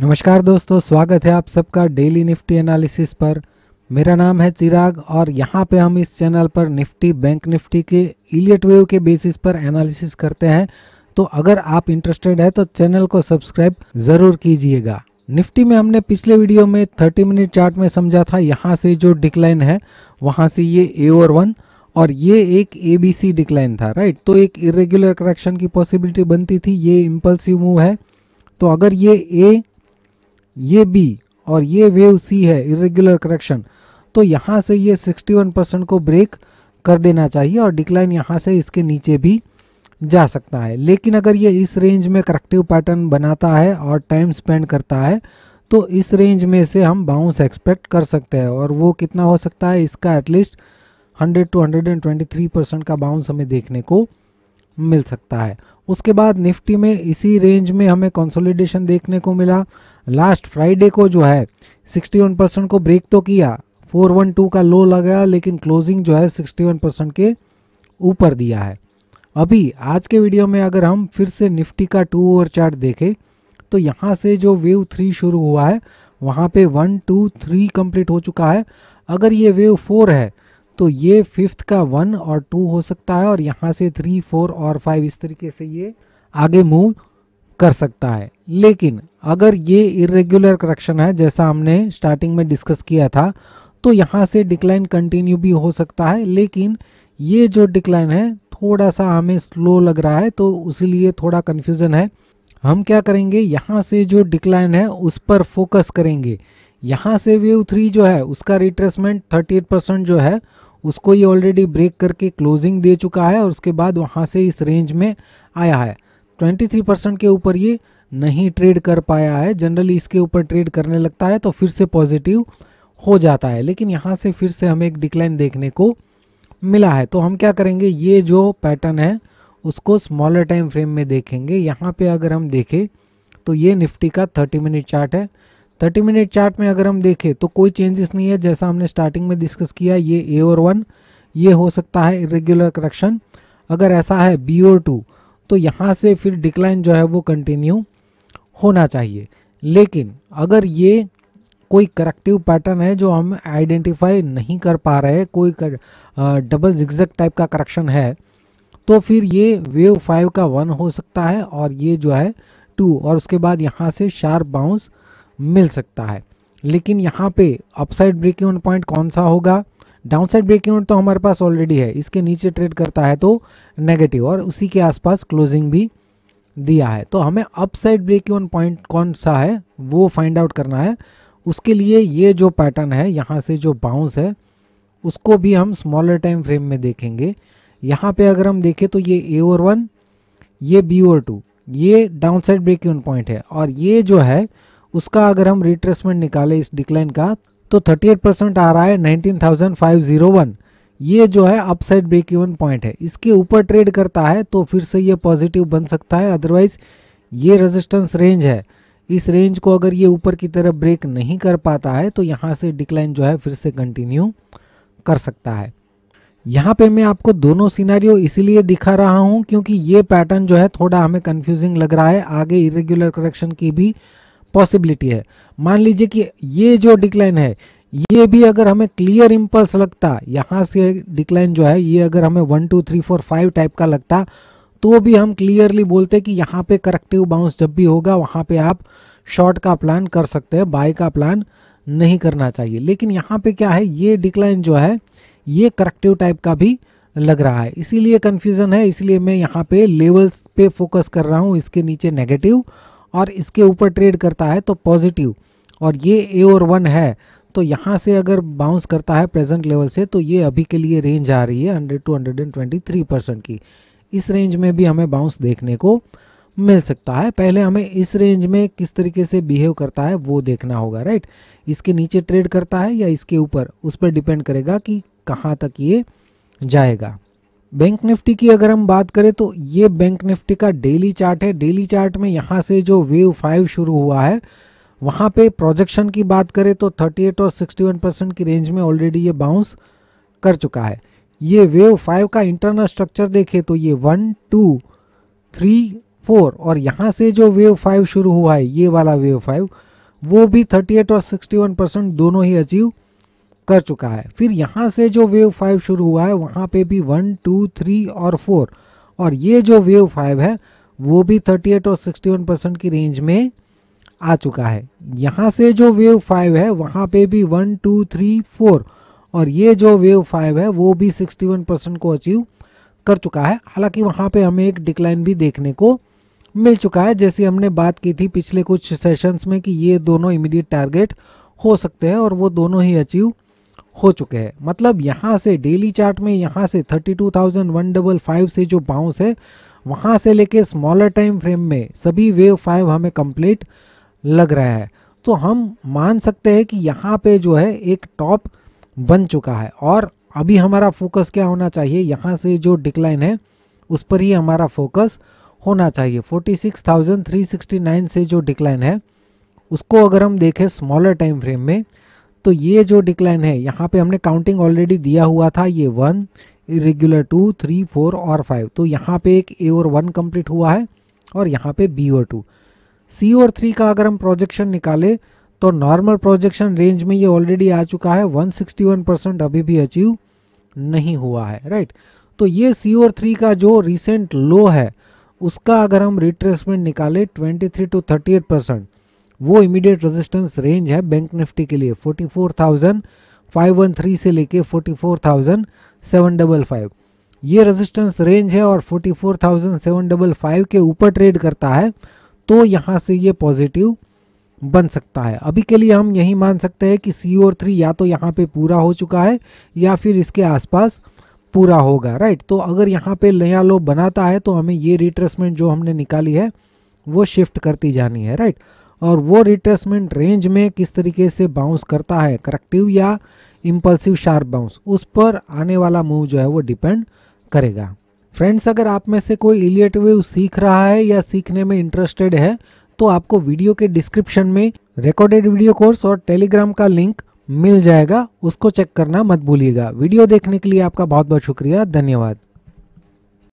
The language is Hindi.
नमस्कार दोस्तों स्वागत है आप सबका डेली निफ्टी एनालिसिस पर मेरा नाम है चिराग और यहाँ पे हम इस चैनल पर निफ्टी बैंक निफ्टी के इलियट वेव के बेसिस पर एनालिसिस करते हैं तो अगर आप इंटरेस्टेड है तो चैनल को सब्सक्राइब ज़रूर कीजिएगा निफ्टी में हमने पिछले वीडियो में 30 मिनट चार्ट में समझा था यहाँ से जो डिक्लाइन है वहाँ से ये ए ओवर वन और ये एक ए बी सी डिक्लाइन था राइट तो एक इरेग्युलर करेक्शन की पॉसिबिलिटी बनती थी ये इम्पल्सिव मूव है तो अगर ये ए ये बी और ये वेव सी है इरेग्युलर करेक्शन तो यहाँ से ये 61 परसेंट को ब्रेक कर देना चाहिए और डिक्लाइन यहाँ से इसके नीचे भी जा सकता है लेकिन अगर ये इस रेंज में करेक्टिव पैटर्न बनाता है और टाइम स्पेंड करता है तो इस रेंज में से हम बाउंस एक्सपेक्ट कर सकते हैं और वो कितना हो सकता है इसका एटलीस्ट 100 टू 123 परसेंट का बाउंस हमें देखने को मिल सकता है उसके बाद निफ्टी में इसी रेंज में हमें कंसोलिडेशन देखने को मिला लास्ट फ्राइडे को जो है 61 परसेंट को ब्रेक तो किया 412 का लो लगाया लेकिन क्लोजिंग जो है 61 परसेंट के ऊपर दिया है अभी आज के वीडियो में अगर हम फिर से निफ्टी का टू ओवर चार्ट देखें तो यहाँ से जो वेव थ्री शुरू हुआ है वहाँ पे वन टू थ्री कंप्लीट हो चुका है अगर ये वेव फोर है तो ये फिफ्थ का वन और टू हो सकता है और यहाँ से थ्री फोर और फाइव इस तरीके से ये आगे मूव कर सकता है लेकिन अगर ये इरेगुलर करेक्शन है जैसा हमने स्टार्टिंग में डिस्कस किया था तो यहाँ से डिक्लाइन कंटिन्यू भी हो सकता है लेकिन ये जो डिक्लाइन है थोड़ा सा हमें स्लो लग रहा है तो लिए थोड़ा कन्फ्यूज़न है हम क्या करेंगे यहाँ से जो डिक्लाइन है उस पर फोकस करेंगे यहाँ से वेव थ्री जो है उसका रिट्रेसमेंट थर्टी एट परसेंट जो है उसको ये ऑलरेडी ब्रेक करके क्लोजिंग दे चुका है और उसके बाद वहाँ से इस रेंज में आया है 23 परसेंट के ऊपर ये नहीं ट्रेड कर पाया है जनरली इसके ऊपर ट्रेड करने लगता है तो फिर से पॉजिटिव हो जाता है लेकिन यहाँ से फिर से हमें एक डिक्लाइन देखने को मिला है तो हम क्या करेंगे ये जो पैटर्न है उसको स्मॉलर टाइम फ्रेम में देखेंगे यहाँ पे अगर हम देखें तो ये निफ्टी का 30 मिनट चार्ट है 30 मिनट चार्ट में अगर हम देखें तो कोई चेंजेस नहीं है जैसा हमने स्टार्टिंग में डिस्कस किया ये ए और वन ये हो सकता है इरेग्युलर करेक्शन अगर ऐसा है बी और टू तो यहाँ से फिर डिक्लाइन जो है वो कंटिन्यू होना चाहिए लेकिन अगर ये कोई करेक्टिव पैटर्न है जो हम आइडेंटिफाई नहीं कर पा रहे कोई कर, डबल जिक्जैक टाइप का करेक्शन है तो फिर ये वेव फाइव का वन हो सकता है और ये जो है टू और उसके बाद यहाँ से शार्प बाउंस मिल सकता है लेकिन यहाँ पे अपसाइड ब्रेकिंग पॉइंट कौन सा होगा डाउनसाइड ब्रेक तो हमारे पास ऑलरेडी है इसके नीचे ट्रेड करता है तो नेगेटिव और उसी के आसपास क्लोजिंग भी दिया है तो हमें अपसाइड ब्रेक इवन पॉइंट कौन सा है वो फाइंड आउट करना है उसके लिए ये जो पैटर्न है यहाँ से जो बाउंस है उसको भी हम स्मॉलर टाइम फ्रेम में देखेंगे यहाँ पे अगर हम देखें तो ये ए ओवर वन ये बी ओवर टू ये डाउनसाइड ब्रेक इवन पॉइंट है और ये जो है उसका अगर हम रिट्रेसमेंट निकालें इस डिक्लाइन का तो 38 परसेंट आ रहा है 19,501 ये जो है अपसाइड ब्रेक इवन पॉइंट है इसके ऊपर ट्रेड करता है तो फिर से ये पॉजिटिव बन सकता है अदरवाइज ये रेजिस्टेंस रेंज है इस रेंज को अगर ये ऊपर की तरफ ब्रेक नहीं कर पाता है तो यहाँ से डिक्लाइन जो है फिर से कंटिन्यू कर सकता है यहाँ पे मैं आपको दोनों सिनेरियो इसीलिए दिखा रहा हूँ क्योंकि ये पैटर्न जो है थोड़ा हमें कंफ्यूजिंग लग रहा है आगे इरेग्युलर करेक्शन की भी पॉसिबिलिटी है मान लीजिए कि ये जो डिक्लाइन है ये भी अगर हमें क्लियर इम्पल्स लगता यहाँ से डिक्लाइन जो है ये अगर हमें one two three four five type का लगता तो भी हम क्लियरली बोलते कि यहाँ पे करेक्टिव बाउंस जब भी होगा वहाँ पे आप शॉर्ट का प्लान कर सकते हैं बाय का प्लान नहीं करना चाहिए लेकिन यहाँ पे क्या है ये डिक्लाइन जो है ये करेक्टिव टाइप का भी लग रहा है इसीलिए कन्फ्यूज़न है इसलिए मैं यहाँ पे लेवल्स पे फोकस कर रहा हूँ इसके नीचे नेगेटिव और इसके ऊपर ट्रेड करता है तो पॉजिटिव और ये ए और वन है तो यहाँ से अगर बाउंस करता है प्रेजेंट लेवल से तो ये अभी के लिए रेंज आ रही है hundred to hundred and twenty three percent की इस रेंज में भी हमें बाउंस देखने को मिल सकता है पहले हमें इस रेंज में किस तरीके से बिहेव करता है वो देखना होगा राइट इसके नीचे ट्रेड करता है या इसके ऊपर उस पर डिपेंड करेगा कि कहाँ तक ये जाएगा बैंक निफ्टी की अगर हम बात करें तो ये बैंक निफ्टी का डेली चार्ट है डेली चार्ट में यहाँ से जो वेव फाइव शुरू हुआ है वहाँ पे प्रोजेक्शन की बात करें तो 38 और 61 परसेंट की रेंज में ऑलरेडी ये बाउंस कर चुका है ये वेव फाइव का इंटरनल स्ट्रक्चर देखें तो ये वन टू थ्री फोर और यहाँ से जो वेव फाइव शुरू हुआ है ये वाला वेव फाइव वो भी थर्टी और सिक्सटी परसेंट दोनों ही अचीव कर चुका है फिर यहाँ से जो वेव फाइव शुरू हुआ है वहाँ पे भी वन टू थ्री और फोर और ये जो वेव फाइव है वो भी थर्टी एट और सिक्सटी वन परसेंट की रेंज में आ चुका है यहाँ से जो वेव फाइव है वहाँ पे भी वन टू थ्री फोर और ये जो वेव फाइव है वो भी सिक्सटी वन परसेंट को अचीव कर चुका है हालांकि वहाँ पे हमें एक डिक्लाइन भी देखने को मिल चुका है जैसे हमने बात की थी पिछले कुछ सेशंस में कि ये दोनों इमिडिएट टारगेट हो सकते हैं और वो दोनों ही अचीव हो चुके हैं मतलब यहाँ से डेली चार्ट में यहाँ से thirty two thousand one double five से जो बाउंस है वहाँ से लेके स्मॉलर टाइम फ्रेम में सभी वेव फाइव हमें कंप्लीट लग रहा है तो हम मान सकते हैं कि यहाँ पे जो है एक टॉप बन चुका है और अभी हमारा फोकस क्या होना चाहिए यहाँ से जो डिक्लाइन है उस पर ही हमारा फोकस होना चाहिए 46,369 से जो डिक्लाइन है उसको अगर हम देखें स्मॉलर टाइम फ्रेम में तो ये जो डिक्लाइन है यहाँ पे हमने काउंटिंग ऑलरेडी दिया हुआ था ये one irregular two three four और फाइव तो यहाँ पे एक ए और वन कंप्लीट हुआ है और यहाँ पे बी और टू सी और थ्री का अगर हम प्रोजेक्शन निकाले तो नॉर्मल प्रोजेक्शन रेंज में ये ऑलरेडी आ चुका है 161 परसेंट अभी भी अचीव नहीं हुआ है राइट तो ये सी और थ्री का जो रिसेंट लो है उसका अगर हम रिट्रेसमेंट निकाले 23 टू एट परसेंट वो इमीडिएट रेजिस्टेंस रेंज है बैंक निफ्टी के लिए 44,513 से लेके 44,755 ये रेजिस्टेंस रेंज है और 44,755 के ऊपर ट्रेड करता है तो यहाँ से ये पॉजिटिव बन सकता है अभी के लिए हम यही मान सकते हैं कि सी ओर थ्री या तो यहाँ पे पूरा हो चुका है या फिर इसके आसपास पूरा होगा राइट तो अगर यहाँ पे नया लो बनाता है तो हमें ये रिट्रेसमेंट जो हमने निकाली है वो शिफ्ट करती जानी है राइट और वो रिट्रेसमेंट रेंज में किस तरीके से बाउंस करता है करेक्टिव या इम्पल्सिव शार्प बाउंस उस पर आने वाला मूव जो है वो डिपेंड करेगा फ्रेंड्स अगर आप में से कोई इलियट वेव सीख रहा है या सीखने में इंटरेस्टेड है तो आपको वीडियो के डिस्क्रिप्शन में रिकॉर्डेड वीडियो कोर्स और टेलीग्राम का लिंक मिल जाएगा उसको चेक करना मत भूलिएगा वीडियो देखने के लिए आपका बहुत बहुत शुक्रिया धन्यवाद